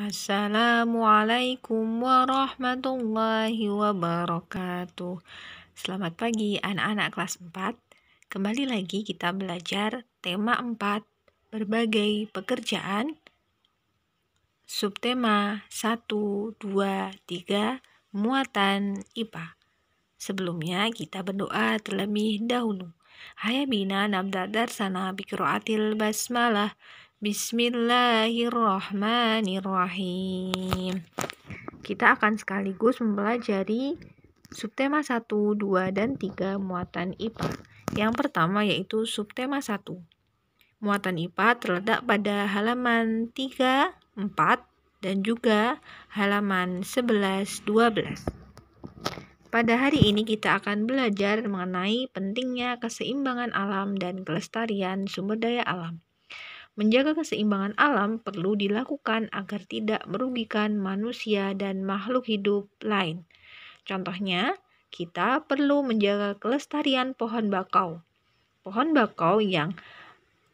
Assalamualaikum warahmatullahi wabarakatuh. Selamat pagi anak-anak kelas 4. Kembali lagi kita belajar tema 4, berbagai pekerjaan. Subtema 1, 2, 3, muatan IPA. Sebelumnya kita berdoa terlebih dahulu. Hayabina nabdadar sana atil basmalah Bismillahirrahmanirrahim. Kita akan sekaligus mempelajari subtema 1, 2, dan 3 muatan IPA. Yang pertama yaitu subtema 1. Muatan IPA terletak pada halaman 3, 4, dan juga halaman 11, 12. Pada hari ini kita akan belajar mengenai pentingnya keseimbangan alam dan kelestarian sumber daya alam. Menjaga keseimbangan alam perlu dilakukan agar tidak merugikan manusia dan makhluk hidup lain. Contohnya, kita perlu menjaga kelestarian pohon bakau. Pohon bakau yang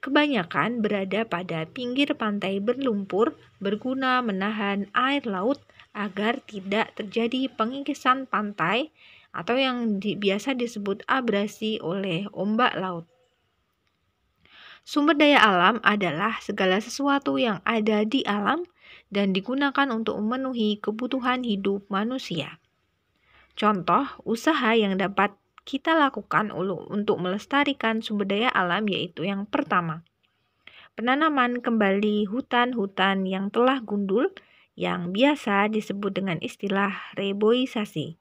kebanyakan berada pada pinggir pantai berlumpur berguna menahan air laut agar tidak terjadi pengikisan pantai atau yang biasa disebut abrasi oleh ombak laut. Sumber daya alam adalah segala sesuatu yang ada di alam dan digunakan untuk memenuhi kebutuhan hidup manusia. Contoh usaha yang dapat kita lakukan untuk melestarikan sumber daya alam yaitu yang pertama, penanaman kembali hutan-hutan yang telah gundul yang biasa disebut dengan istilah reboisasi.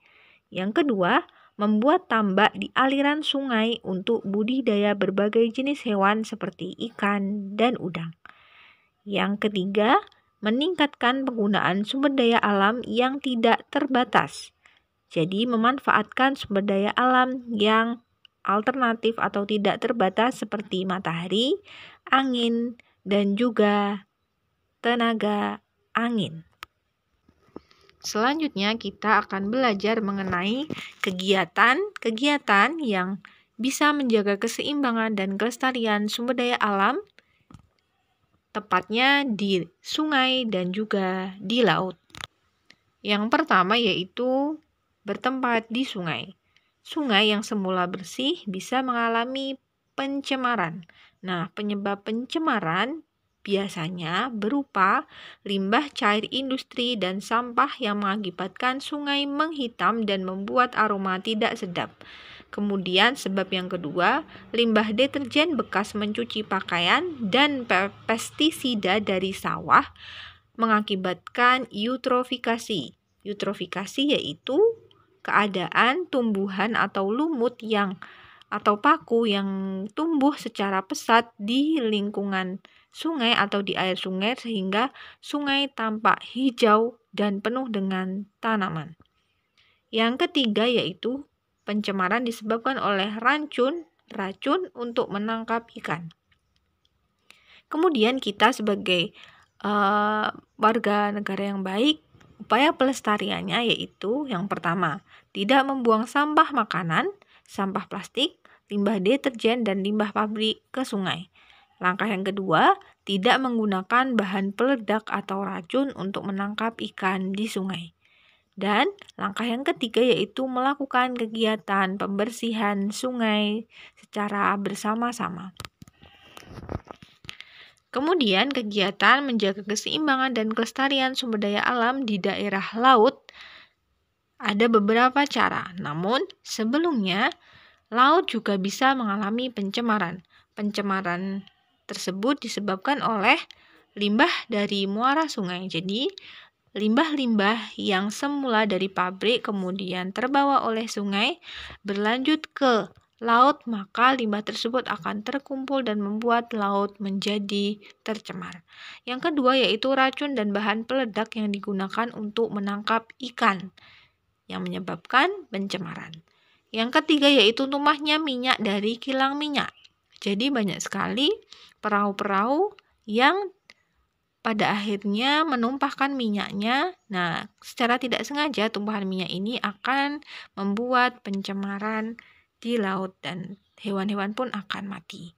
Yang kedua, membuat tambak di aliran sungai untuk budidaya berbagai jenis hewan seperti ikan dan udang. Yang ketiga, meningkatkan penggunaan sumber daya alam yang tidak terbatas. Jadi, memanfaatkan sumber daya alam yang alternatif atau tidak terbatas seperti matahari, angin, dan juga tenaga angin. Selanjutnya kita akan belajar mengenai kegiatan-kegiatan yang bisa menjaga keseimbangan dan kelestarian sumber daya alam tepatnya di sungai dan juga di laut. Yang pertama yaitu bertempat di sungai. Sungai yang semula bersih bisa mengalami pencemaran. Nah, penyebab pencemaran biasanya berupa limbah cair industri dan sampah yang mengakibatkan sungai menghitam dan membuat aroma tidak sedap. Kemudian sebab yang kedua, limbah deterjen bekas mencuci pakaian dan pestisida dari sawah mengakibatkan eutrofikasi. Eutrofikasi yaitu keadaan tumbuhan atau lumut yang atau paku yang tumbuh secara pesat di lingkungan sungai atau di air sungai sehingga sungai tampak hijau dan penuh dengan tanaman. Yang ketiga yaitu pencemaran disebabkan oleh racun racun untuk menangkap ikan. Kemudian kita sebagai uh, warga negara yang baik, upaya pelestariannya yaitu yang pertama, tidak membuang sampah makanan, sampah plastik, limbah deterjen dan limbah pabrik ke sungai. Langkah yang kedua, tidak menggunakan bahan peledak atau racun untuk menangkap ikan di sungai. Dan langkah yang ketiga yaitu melakukan kegiatan pembersihan sungai secara bersama-sama. Kemudian kegiatan menjaga keseimbangan dan kelestarian sumber daya alam di daerah laut ada beberapa cara. Namun sebelumnya laut juga bisa mengalami pencemaran. Pencemaran tersebut disebabkan oleh limbah dari muara sungai. Jadi, limbah-limbah yang semula dari pabrik kemudian terbawa oleh sungai berlanjut ke laut, maka limbah tersebut akan terkumpul dan membuat laut menjadi tercemar. Yang kedua yaitu racun dan bahan peledak yang digunakan untuk menangkap ikan yang menyebabkan pencemaran. Yang ketiga yaitu tumpahnya minyak dari kilang minyak jadi banyak sekali perahu-perahu yang pada akhirnya menumpahkan minyaknya. Nah, secara tidak sengaja tumpahan minyak ini akan membuat pencemaran di laut dan hewan-hewan pun akan mati.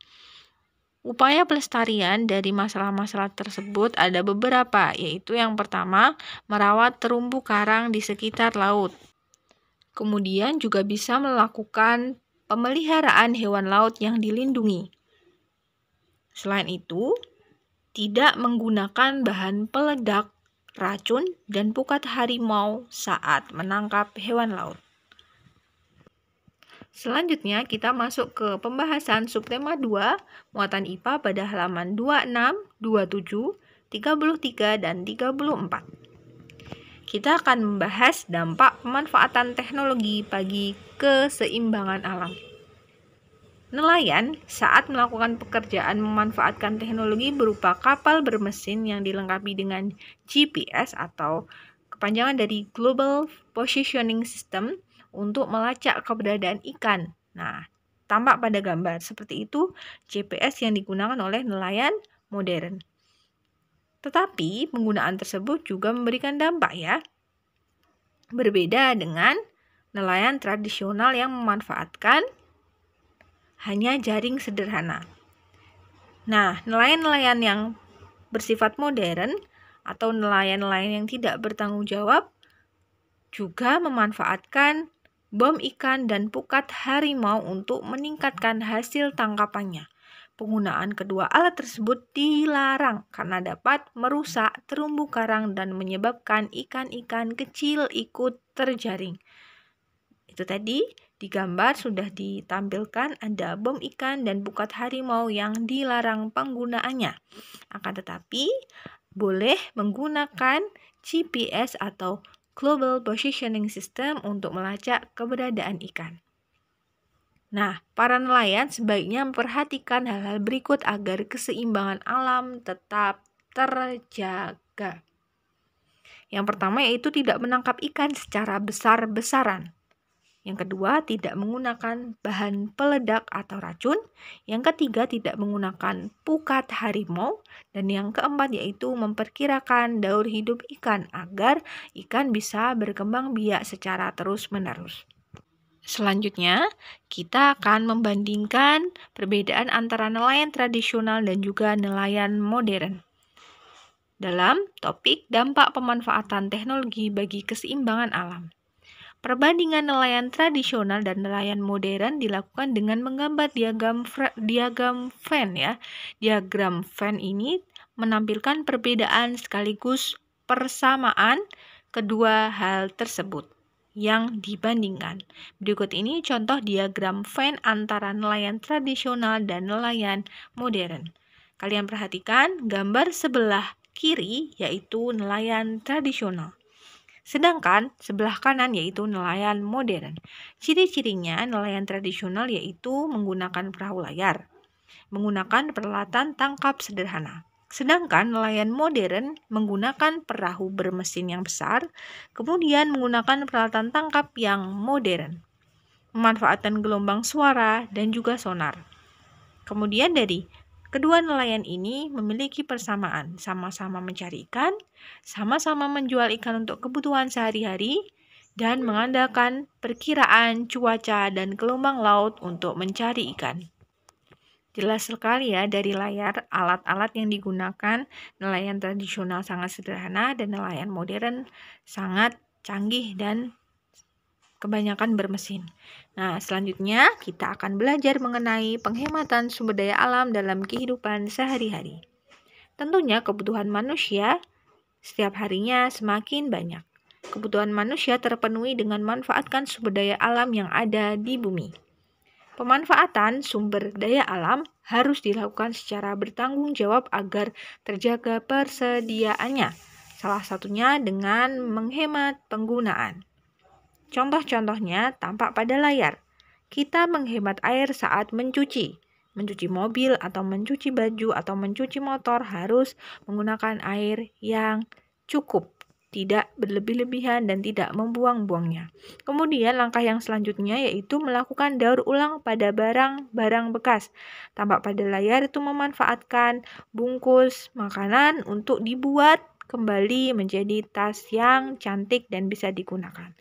Upaya pelestarian dari masalah-masalah tersebut ada beberapa, yaitu yang pertama, merawat terumbu karang di sekitar laut. Kemudian juga bisa melakukan pemeliharaan hewan laut yang dilindungi. Selain itu, tidak menggunakan bahan peledak, racun, dan pukat harimau saat menangkap hewan laut. Selanjutnya kita masuk ke pembahasan subtema 2 muatan IPA pada halaman 26, 27, 33, dan 34 kita akan membahas dampak pemanfaatan teknologi bagi keseimbangan alam. Nelayan saat melakukan pekerjaan memanfaatkan teknologi berupa kapal bermesin yang dilengkapi dengan GPS atau kepanjangan dari Global Positioning System untuk melacak keberadaan ikan. Nah, tampak pada gambar seperti itu GPS yang digunakan oleh nelayan modern. Tetapi penggunaan tersebut juga memberikan dampak ya. Berbeda dengan nelayan tradisional yang memanfaatkan hanya jaring sederhana. Nah, nelayan-nelayan yang bersifat modern atau nelayan-nelayan yang tidak bertanggung jawab juga memanfaatkan bom ikan dan pukat harimau untuk meningkatkan hasil tangkapannya penggunaan kedua alat tersebut dilarang karena dapat merusak terumbu karang dan menyebabkan ikan-ikan kecil ikut terjaring. Itu tadi di gambar sudah ditampilkan ada bom ikan dan bukat harimau yang dilarang penggunaannya. Akan tetapi, boleh menggunakan GPS atau Global Positioning System untuk melacak keberadaan ikan. Nah, para nelayan sebaiknya memperhatikan hal-hal berikut agar keseimbangan alam tetap terjaga. Yang pertama yaitu tidak menangkap ikan secara besar-besaran. Yang kedua, tidak menggunakan bahan peledak atau racun. Yang ketiga, tidak menggunakan pukat harimau. Dan yang keempat, yaitu memperkirakan daur hidup ikan agar ikan bisa berkembang biak secara terus-menerus. Selanjutnya, kita akan membandingkan perbedaan antara nelayan tradisional dan juga nelayan modern. Dalam topik dampak pemanfaatan teknologi bagi keseimbangan alam. Perbandingan nelayan tradisional dan nelayan modern dilakukan dengan menggambar diagram diagram Venn ya. Diagram Venn ini menampilkan perbedaan sekaligus persamaan kedua hal tersebut yang dibandingkan. Berikut ini contoh diagram fan antara nelayan tradisional dan nelayan modern. Kalian perhatikan gambar sebelah kiri yaitu nelayan tradisional. Sedangkan sebelah kanan yaitu nelayan modern. Ciri-cirinya nelayan tradisional yaitu menggunakan perahu layar, menggunakan peralatan tangkap sederhana. Sedangkan nelayan modern menggunakan perahu bermesin yang besar, kemudian menggunakan peralatan tangkap yang modern, memanfaatkan gelombang suara dan juga sonar. Kemudian dari kedua nelayan ini memiliki persamaan, sama-sama mencari ikan, sama-sama menjual ikan untuk kebutuhan sehari-hari, dan mengandalkan perkiraan cuaca dan gelombang laut untuk mencari ikan. Jelas sekali ya dari layar alat-alat yang digunakan nelayan tradisional sangat sederhana dan nelayan modern sangat canggih dan kebanyakan bermesin. Nah, selanjutnya kita akan belajar mengenai penghematan sumber daya alam dalam kehidupan sehari-hari. Tentunya kebutuhan manusia setiap harinya semakin banyak. Kebutuhan manusia terpenuhi dengan manfaatkan sumber daya alam yang ada di bumi. Pemanfaatan sumber daya alam harus dilakukan secara bertanggung jawab agar terjaga persediaannya, salah satunya dengan menghemat penggunaan. Contoh-contohnya tampak pada layar. Kita menghemat air saat mencuci. Mencuci mobil atau mencuci baju atau mencuci motor harus menggunakan air yang cukup tidak berlebih-lebihan dan tidak membuang-buangnya. Kemudian langkah yang selanjutnya yaitu melakukan daur ulang pada barang-barang bekas. Tampak pada layar itu memanfaatkan bungkus makanan untuk dibuat kembali menjadi tas yang cantik dan bisa digunakan.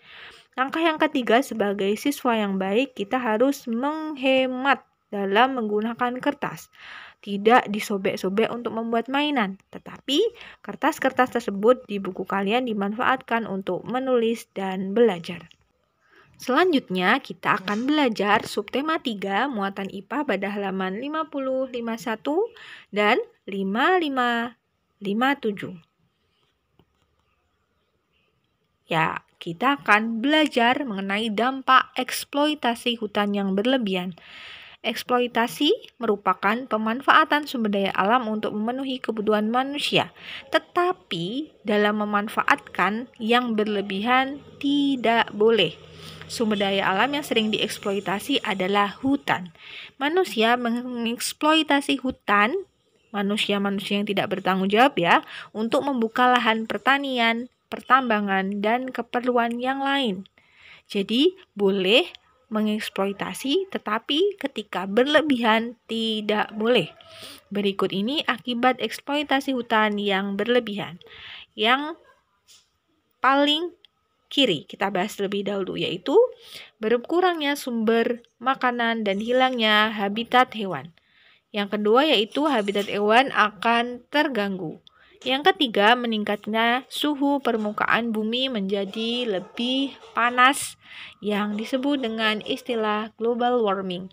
Langkah yang ketiga sebagai siswa yang baik kita harus menghemat dalam menggunakan kertas tidak disobek-sobek untuk membuat mainan, tetapi kertas-kertas tersebut di buku kalian dimanfaatkan untuk menulis dan belajar. Selanjutnya, kita akan belajar subtema 3 muatan IPA pada halaman 50, 51, dan 55, 57. Ya, kita akan belajar mengenai dampak eksploitasi hutan yang berlebihan. Eksploitasi merupakan pemanfaatan sumber daya alam untuk memenuhi kebutuhan manusia, tetapi dalam memanfaatkan yang berlebihan tidak boleh. Sumber daya alam yang sering dieksploitasi adalah hutan. Manusia mengeksploitasi hutan, manusia-manusia yang tidak bertanggung jawab ya, untuk membuka lahan pertanian, pertambangan, dan keperluan yang lain. Jadi, boleh mengeksploitasi, tetapi ketika berlebihan tidak boleh. Berikut ini akibat eksploitasi hutan yang berlebihan. Yang paling kiri kita bahas lebih dahulu yaitu berkurangnya sumber makanan dan hilangnya habitat hewan. Yang kedua yaitu habitat hewan akan terganggu. Yang ketiga, meningkatnya suhu permukaan bumi menjadi lebih panas yang disebut dengan istilah global warming.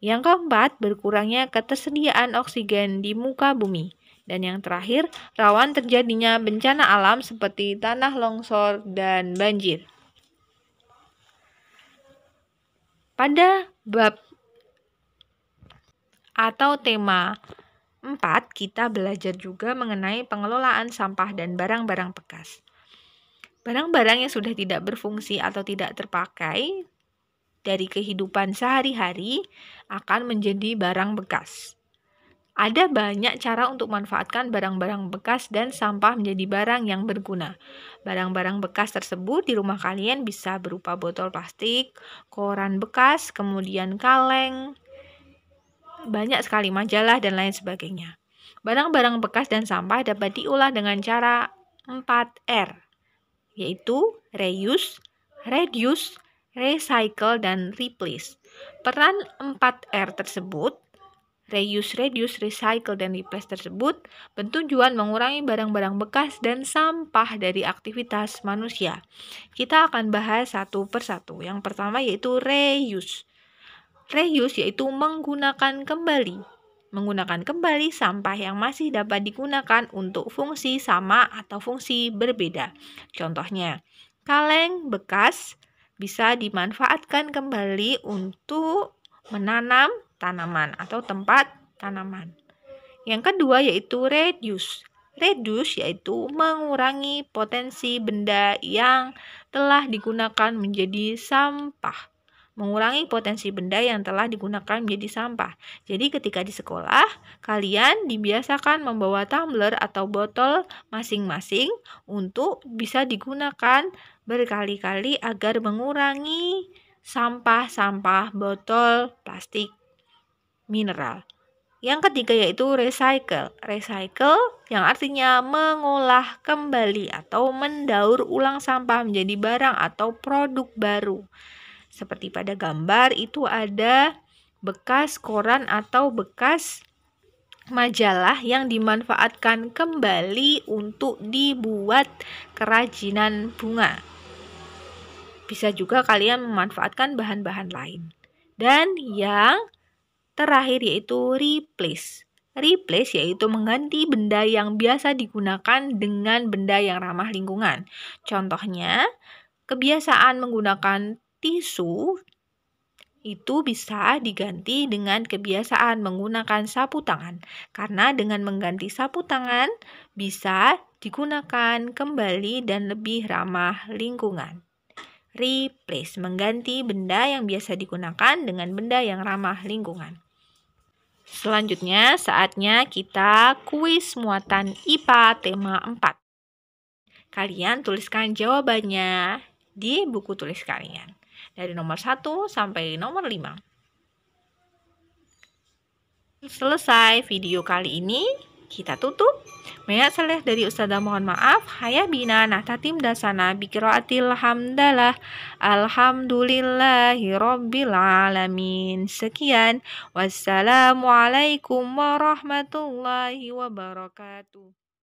Yang keempat, berkurangnya ketersediaan oksigen di muka bumi. Dan yang terakhir, rawan terjadinya bencana alam seperti tanah longsor dan banjir. Pada bab atau tema Empat, kita belajar juga mengenai pengelolaan sampah dan barang-barang bekas. Barang-barang yang sudah tidak berfungsi atau tidak terpakai dari kehidupan sehari-hari akan menjadi barang bekas. Ada banyak cara untuk manfaatkan barang-barang bekas dan sampah menjadi barang yang berguna. Barang-barang bekas tersebut di rumah kalian bisa berupa botol plastik, koran bekas, kemudian kaleng, banyak sekali majalah dan lain sebagainya. Barang-barang bekas dan sampah dapat diolah dengan cara 4R, yaitu reuse, reduce, recycle, dan replace. Peran 4R tersebut, reuse, reduce, recycle, dan replace tersebut, bertujuan mengurangi barang-barang bekas dan sampah dari aktivitas manusia. Kita akan bahas satu persatu. Yang pertama yaitu reuse reuse yaitu menggunakan kembali. Menggunakan kembali sampah yang masih dapat digunakan untuk fungsi sama atau fungsi berbeda. Contohnya, kaleng bekas bisa dimanfaatkan kembali untuk menanam tanaman atau tempat tanaman. Yang kedua yaitu reduce. Reduce yaitu mengurangi potensi benda yang telah digunakan menjadi sampah mengurangi potensi benda yang telah digunakan menjadi sampah. Jadi ketika di sekolah, kalian dibiasakan membawa tumbler atau botol masing-masing untuk bisa digunakan berkali-kali agar mengurangi sampah-sampah botol plastik mineral. Yang ketiga yaitu recycle. Recycle yang artinya mengolah kembali atau mendaur ulang sampah menjadi barang atau produk baru. Seperti pada gambar itu ada bekas koran atau bekas majalah yang dimanfaatkan kembali untuk dibuat kerajinan bunga. Bisa juga kalian memanfaatkan bahan-bahan lain. Dan yang terakhir yaitu replace. Replace yaitu mengganti benda yang biasa digunakan dengan benda yang ramah lingkungan. Contohnya, kebiasaan menggunakan tisu itu bisa diganti dengan kebiasaan menggunakan sapu tangan, karena dengan mengganti sapu tangan bisa digunakan kembali dan lebih ramah lingkungan. Replace mengganti benda yang biasa digunakan dengan benda yang ramah lingkungan. Selanjutnya, saatnya kita kuis muatan IPA tema 4. Kalian tuliskan jawabannya di buku tulis kalian dari nomor 1 sampai nomor 5. Selesai video kali ini, kita tutup. Maya saleh dari Ustazah mohon maaf. Haya bina nahtatim dasana bikiraatil hamdalah. Alhamdulillahi rabbil alamin. Sekian. Wassalamualaikum warahmatullahi wabarakatuh.